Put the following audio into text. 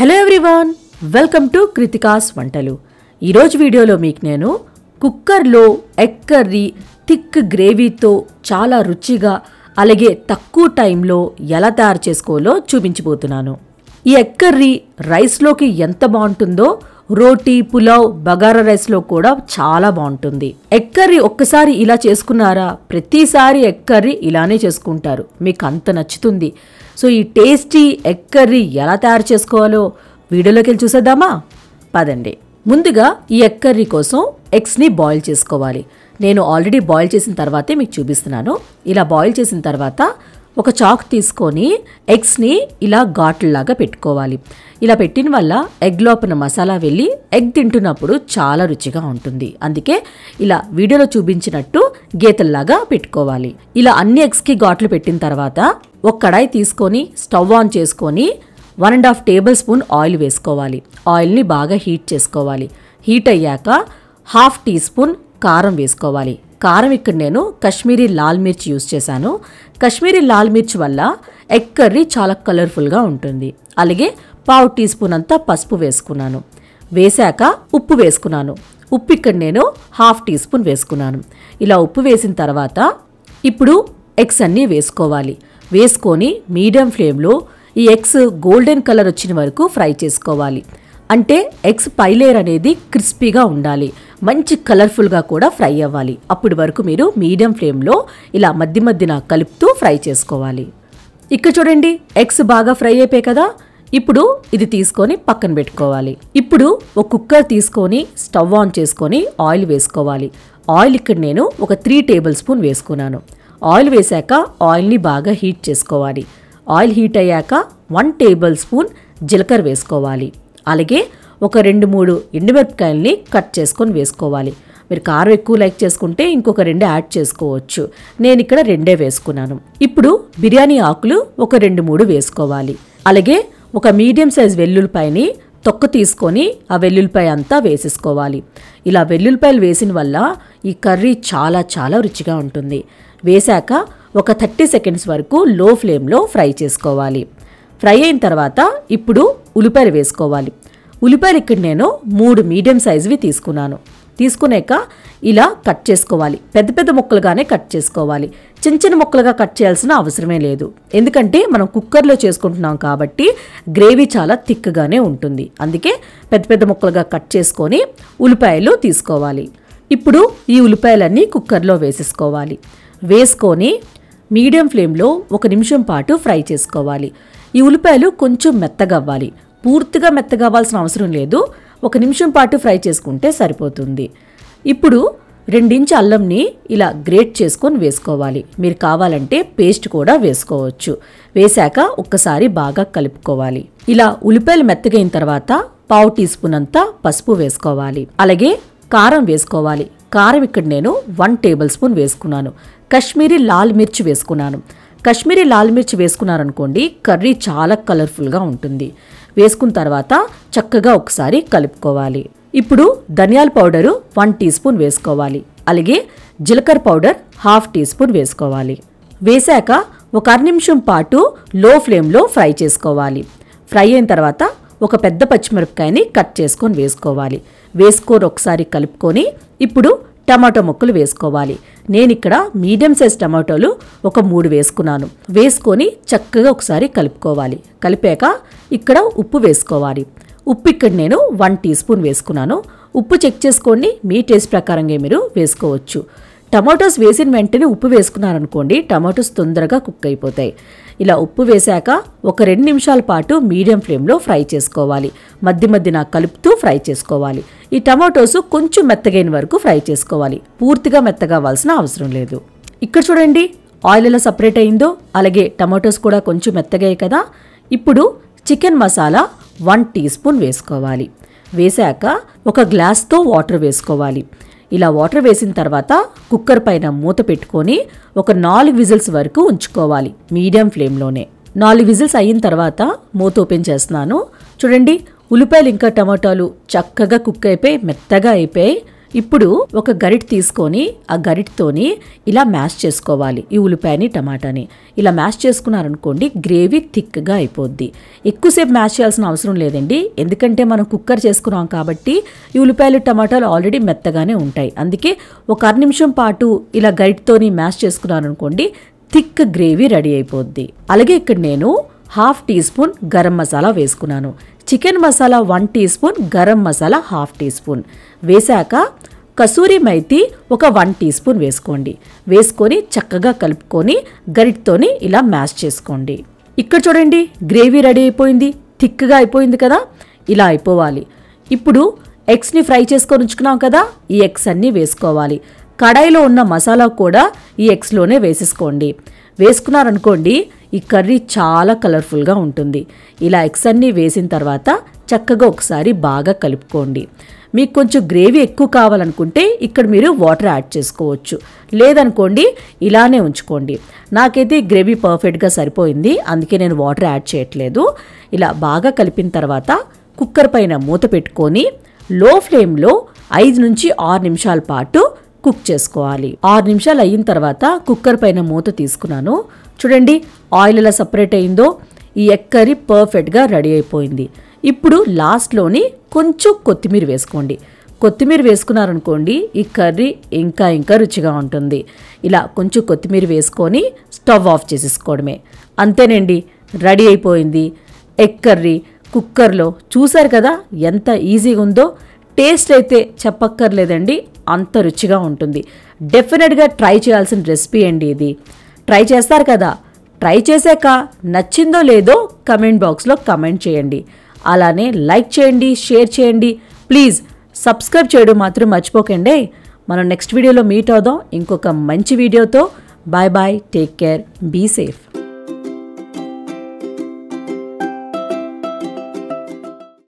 hello everyone welcome to కృతికాస్ వంటలు ఈరోజు వీడియోలో మీకు నేను కుక్కర్లో ఎగ్ కర్రీ థిక్ గ్రేవీతో చాలా రుచిగా అలాగే తక్కువ టైంలో ఎలా తయారు చేసుకోవాలో చూపించబోతున్నాను ఈ ఎగ్ కర్రీ రైస్లోకి ఎంత బాగుంటుందో రోటీ పులావ్ బగారా రైస్లో కూడా చాలా బాగుంటుంది ఎగ్ కర్రీ ఒక్కసారి ఇలా చేసుకున్నారా ప్రతిసారి ఎగ్ కర్రీ ఇలానే చేసుకుంటారు మీకు అంత నచ్చుతుంది సో ఈ టేస్టీ ఎగ్ కర్రీ ఎలా తయారు చేసుకోవాలో వీడియోలోకి వెళ్ళి చూసేద్దామా పదండి ముందుగా ఈ ఎగ్ కర్రీ కోసం ఎగ్స్ని బాయిల్ చేసుకోవాలి నేను ఆల్రెడీ బాయిల్ చేసిన తర్వాతే మీకు చూపిస్తున్నాను ఇలా బాయిల్ చేసిన తర్వాత ఒక చాక్ తీసుకొని ఎగ్స్ని ఇలా ఘాట్లలాగా పెట్టుకోవాలి ఇలా పెట్టిన వల్ల ఎగ్ లోపల మసాలా వెళ్ళి ఎగ్ తింటున్నప్పుడు చాలా రుచిగా ఉంటుంది అందుకే ఇలా వీడియోలో చూపించినట్టు గీతల్లాగా పెట్టుకోవాలి ఇలా అన్ని ఎగ్స్కి ఘాట్లు పెట్టిన తర్వాత ఒక కడాయి తీసుకొని స్టవ్ ఆన్ చేసుకొని one and half tablespoon oil వేసుకోవాలి ఆయిల్ని బాగా హీట్ చేసుకోవాలి హీట్ అయ్యాక హాఫ్ టీ స్పూన్ కారం వేసుకోవాలి కారం ఇక్కడ నేను కశ్మీరీ లాల్ మిర్చి యూస్ చేశాను కశ్మీరీ లాల్ మిర్చి వల్ల ఎగ్ కర్రీ చాలా కలర్ఫుల్గా ఉంటుంది అలాగే పావు టీ స్పూన్ అంతా పసుపు వేసుకున్నాను వేశాక ఉప్పు వేసుకున్నాను ఉప్పు ఇక్కడ నేను హాఫ్ టీ స్పూన్ వేసుకున్నాను ఇలా ఉప్పు వేసిన తర్వాత ఇప్పుడు ఎగ్స్ అన్నీ వేసుకోవాలి వేసుకొని మీడియం ఫ్లేమ్లో ఈ ఎగ్స్ గోల్డెన్ కలర్ వచ్చిన వరకు ఫ్రై చేసుకోవాలి అంటే ఎగ్స్ పైలేర్ అనేది క్రిస్పీగా ఉండాలి మంచి కలర్ఫుల్గా కూడా ఫ్రై అవ్వాలి అప్పటి వరకు మీరు మీడియం ఫ్లేమ్లో ఇలా మధ్య మధ్యన కలుపుతూ ఫ్రై చేసుకోవాలి ఇక్కడ చూడండి ఎగ్స్ బాగా ఫ్రై అయిపోయాయి కదా ఇప్పుడు ఇది తీసుకొని పక్కన పెట్టుకోవాలి ఇప్పుడు ఒక కుక్కర్ తీసుకొని స్టవ్ ఆన్ చేసుకొని ఆయిల్ వేసుకోవాలి ఆయిల్ ఇక్కడ నేను ఒక త్రీ టేబుల్ స్పూన్ వేసుకున్నాను ఆయిల్ వేశాక ఆయిల్ని బాగా హీట్ చేసుకోవాలి ఆయిల్ హీట్ అయ్యాక వన్ టేబుల్ స్పూన్ జీలకర్ర వేసుకోవాలి అలాగే ఒక రెండు మూడు ఎండుమిరపకాయల్ని కట్ చేసుకొని వేసుకోవాలి మీరు కారం ఎక్కువ లైక్ చేసుకుంటే ఇంకొక రెండు యాడ్ చేసుకోవచ్చు నేను ఇక్కడ రెండే వేసుకున్నాను ఇప్పుడు బిర్యానీ ఆకులు ఒక రెండు మూడు వేసుకోవాలి అలాగే ఒక మీడియం సైజ్ వెల్లుల్లిపాయని తొక్క తీసుకొని ఆ వెల్లుల్లిపాయ అంతా వేసేసుకోవాలి ఇలా వెల్లుల్లిపాయలు వేసిన వల్ల ఈ కర్రీ చాలా చాలా రుచిగా ఉంటుంది వేశాక ఒక థర్టీ సెకండ్స్ వరకు లో ఫ్లేమ్లో ఫ్రై చేసుకోవాలి ఫ్రై అయిన తర్వాత ఇప్పుడు ఉల్లిపాయలు వేసుకోవాలి ఉల్లిపాయలు ఇక్కడ నేను మూడు మీడియం సైజువి తీసుకున్నాను తీసుకునేక ఇలా కట్ చేసుకోవాలి పెద్ద పెద్ద ముక్కలుగానే కట్ చేసుకోవాలి చిన్న చిన్న ముక్కలుగా కట్ చేయాల్సిన అవసరమే లేదు ఎందుకంటే మనం కుక్కర్లో చేసుకుంటున్నాం కాబట్టి గ్రేవీ చాలా థిక్గానే ఉంటుంది అందుకే పెద్ద పెద్ద ముక్కలుగా కట్ చేసుకొని ఉల్లిపాయలు తీసుకోవాలి ఇప్పుడు ఈ ఉల్లిపాయలన్నీ కుక్కర్లో వేసేసుకోవాలి వేసుకొని మీడియం ఫ్లేమ్లో ఒక నిమిషం పాటు ఫ్రై చేసుకోవాలి ఈ ఉల్లిపాయలు కొంచెం మెత్తగా అవ్వాలి పూర్తిగా మెత్తగా అవ్వాల్సిన అవసరం లేదు ఒక నిమిషం పాటు ఫ్రై చేసుకుంటే సరిపోతుంది ఇప్పుడు రెండించి అల్లంని ఇలా గ్రేట్ చేసుకొని వేసుకోవాలి మీరు కావాలంటే పేస్ట్ కూడా వేసుకోవచ్చు వేశాక ఒక్కసారి బాగా కలుపుకోవాలి ఇలా ఉల్లిపాయలు మెత్తగైన తర్వాత పావు టీ స్పూన్ అంతా పసుపు వేసుకోవాలి అలాగే కారం వేసుకోవాలి కారం ఇక్కడ నేను వన్ టేబుల్ స్పూన్ వేసుకున్నాను కశ్మీరీ లాల్ మిర్చి వేసుకున్నాను కశ్మీరీ లాల్ మిర్చి వేసుకున్నారనుకోండి కర్రీ చాలా కలర్ఫుల్గా ఉంటుంది వేసుకున్న తర్వాత చక్కగా ఒకసారి కలుపుకోవాలి ఇప్పుడు ధనియాల పౌడరు వన్ టీ స్పూన్ వేసుకోవాలి అలాగే జీలకర్ర పౌడర్ హాఫ్ టీ స్పూన్ వేసుకోవాలి వేశాక ఒక అర నిమిషం పాటు లో ఫ్లేమ్లో ఫ్రై చేసుకోవాలి ఫ్రై అయిన తర్వాత ఒక పెద్ద పచ్చిమిరపకాయని కట్ చేసుకొని వేసుకోవాలి వేసుకొని ఒకసారి కలుపుకొని ఇప్పుడు టమాటో ముక్కలు వేసుకోవాలి నేను ఇక్కడ మీడియం సైజ్ టమాటోలు ఒక మూడు వేసుకున్నాను వేసుకొని చక్కగా ఒకసారి కలుపుకోవాలి కలిపాక ఇక్కడ ఉప్పు వేసుకోవాలి ఉప్పు ఇక్కడ నేను వన్ టీ స్పూన్ వేసుకున్నాను ఉప్పు చెక్ చేసుకోండి మీ టేస్ట్ ప్రకారంగా మీరు వేసుకోవచ్చు టమాటోస్ వేసిన వెంటనే ఉప్పు వేసుకున్నారనుకోండి టమాటోస్ తొందరగా కుక్ అయిపోతాయి ఇలా ఉప్పు వేశాక ఒక రెండు నిమిషాల పాటు మీడియం ఫ్లేమ్లో ఫ్రై చేసుకోవాలి మధ్య మధ్యన కలుపుతూ ఫ్రై చేసుకోవాలి ఈ టమాటోస్ కొంచెం మెత్తగైన వరకు ఫ్రై చేసుకోవాలి పూర్తిగా మెత్తగా అవ్వాల్సిన అవసరం లేదు ఇక్కడ చూడండి ఆయిల్ ఎలా సపరేట్ అయిందో అలాగే టమాటోస్ కూడా కొంచెం మెత్తగాయి కదా ఇప్పుడు chicken masala one teaspoon వేసుకోవాలి వేశాక ఒక గ్లాస్తో వాటర్ వేసుకోవాలి ఇలా వాటర్ వేసిన తర్వాత కుక్కర్ పైన మూత పెట్టుకొని ఒక నాలుగు విజిల్స్ వరకు ఉంచుకోవాలి మీడియం ఫ్లేమ్లోనే నాలుగు విజిల్స్ అయిన తర్వాత మూత ఓపెన్ చేస్తున్నాను చూడండి ఉల్లిపాయలు ఇంకా టమాటాలు చక్కగా కుక్ అయిపోయి మెత్తగా అయిపోయి ఇప్పుడు ఒక గరిట తీసుకొని ఆ గరిటతోని ఇలా మ్యాష్ చేసుకోవాలి ఈ ఉల్లిపాయని టమాటాని ఇలా మ్యాష్ చేసుకున్నారనుకోండి గ్రేవీ థిక్గా అయిపోద్ది ఎక్కువసేపు మ్యాష్ చేయాల్సిన అవసరం లేదండి ఎందుకంటే మనం కుక్కర్ చేసుకున్నాం కాబట్టి ఈ ఉల్లిపాయలు టమాటాలు ఆల్రెడీ మెత్తగానే ఉంటాయి అందుకే ఒక అర నిమిషం పాటు ఇలా గరిటతోని మ్యాష్ చేసుకున్నారనుకోండి థిక్ గ్రేవీ రెడీ అయిపోద్ది అలాగే ఇక్కడ నేను half teaspoon garam masala వేసుకున్నాను chicken masala one teaspoon garam masala half teaspoon వేశాక కసూరి మైతి ఒక వన్ టీ స్పూన్ వేసుకోండి వేసుకొని చక్కగా కలుపుకొని గరిటితోని ఇలా మ్యాష్ చేసుకోండి ఇక్కడ చూడండి గ్రేవీ రెడీ అయిపోయింది థిక్గా అయిపోయింది కదా ఇలా అయిపోవాలి ఇప్పుడు ఎగ్స్ని ఫ్రై చేసుకొని ఉంచుకున్నాం కదా ఈ ఎగ్స్ అన్నీ వేసుకోవాలి కడాయిలో ఉన్న మసాలా కూడా ఈ ఎగ్స్లోనే వేసేసుకోండి వేసుకున్నారనుకోండి ఈ కర్రీ చాలా కలర్ఫుల్గా ఉంటుంది ఇలా ఎగ్స్ అన్నీ వేసిన తర్వాత చక్కగా ఒకసారి బాగా కలుపుకోండి మీకు కొంచెం గ్రేవీ ఎక్కువ కావాలనుకుంటే ఇక్కడ మీరు వాటర్ యాడ్ చేసుకోవచ్చు లేదనుకోండి ఇలానే ఉంచుకోండి నాకైతే గ్రేవీ పర్ఫెక్ట్గా సరిపోయింది అందుకే నేను వాటర్ యాడ్ చేయట్లేదు ఇలా బాగా కలిపిన తర్వాత కుక్కర్ పైన మూత పెట్టుకొని లో ఫ్లేమ్లో ఐదు నుంచి ఆరు నిమిషాల పాటు కుక్ చేసుకోవాలి ఆరు నిమిషాలు అయిన తర్వాత కుక్కర్ పైన మూత తీసుకున్నాను చూడండి ఆయిల్ ఎలా సపరేట్ అయిందో ఈ ఎగ్ కర్రీ పర్ఫెక్ట్గా రెడీ అయిపోయింది ఇప్పుడు లాస్ట్లోని కొంచెం కొత్తిమీర వేసుకోండి కొత్తిమీర వేసుకున్నారనుకోండి ఈ కర్రీ ఇంకా ఇంకా రుచిగా ఉంటుంది ఇలా కొంచెం కొత్తిమీర వేసుకొని స్టవ్ ఆఫ్ చేసేసుకోవడమే అంతేనండి రెడీ అయిపోయింది ఎగ్ కర్రీ కుక్కర్లో చూశారు కదా ఎంత ఈజీగా ఉందో టేస్ట్ అయితే చెప్పక్కర్లేదండి అంత రుచిగా ఉంటుంది డెఫినెట్గా ట్రై చేయాల్సిన రెసిపీ అండి ఇది ట్రై చేస్తారు కదా ట్రై చేశాక నచ్చిందో లేదో కమెంట్ బాక్స్లో కమెంట్ చేయండి అలానే లైక్ చేయండి షేర్ చేయండి ప్లీజ్ సబ్స్క్రైబ్ చేయడం మాత్రం మర్చిపోకండి మనం నెక్స్ట్ వీడియోలో మీట్ అవుదాం ఇంకొక మంచి వీడియోతో bye bye take care be safe